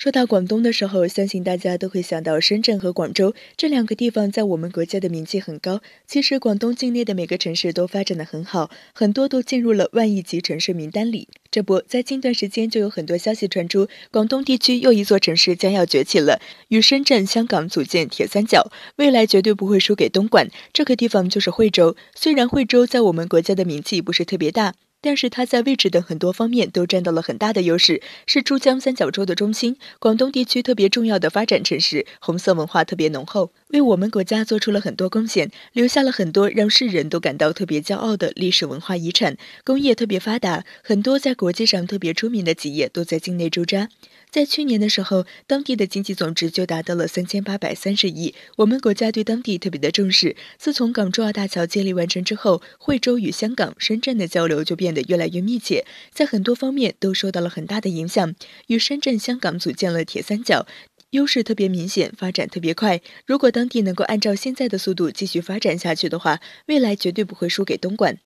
说到广东的时候，相信大家都会想到深圳和广州这两个地方，在我们国家的名气很高。其实广东境内的每个城市都发展的很好，很多都进入了万亿级城市名单里。这不在近段时间就有很多消息传出，广东地区又一座城市将要崛起了，与深圳、香港组建铁三角，未来绝对不会输给东莞。这个地方就是惠州。虽然惠州在我们国家的名气不是特别大。但是它在位置等很多方面都占到了很大的优势，是珠江三角洲的中心，广东地区特别重要的发展城市，红色文化特别浓厚，为我们国家做出了很多贡献，留下了很多让世人都感到特别骄傲的历史文化遗产，工业特别发达，很多在国际上特别出名的企业都在境内驻扎。在去年的时候，当地的经济总值就达到了三千八百三十亿。我们国家对当地特别的重视。自从港珠澳大桥建立完成之后，惠州与香港、深圳的交流就变得越来越密切，在很多方面都受到了很大的影响。与深圳、香港组建了铁三角，优势特别明显，发展特别快。如果当地能够按照现在的速度继续发展下去的话，未来绝对不会输给东莞。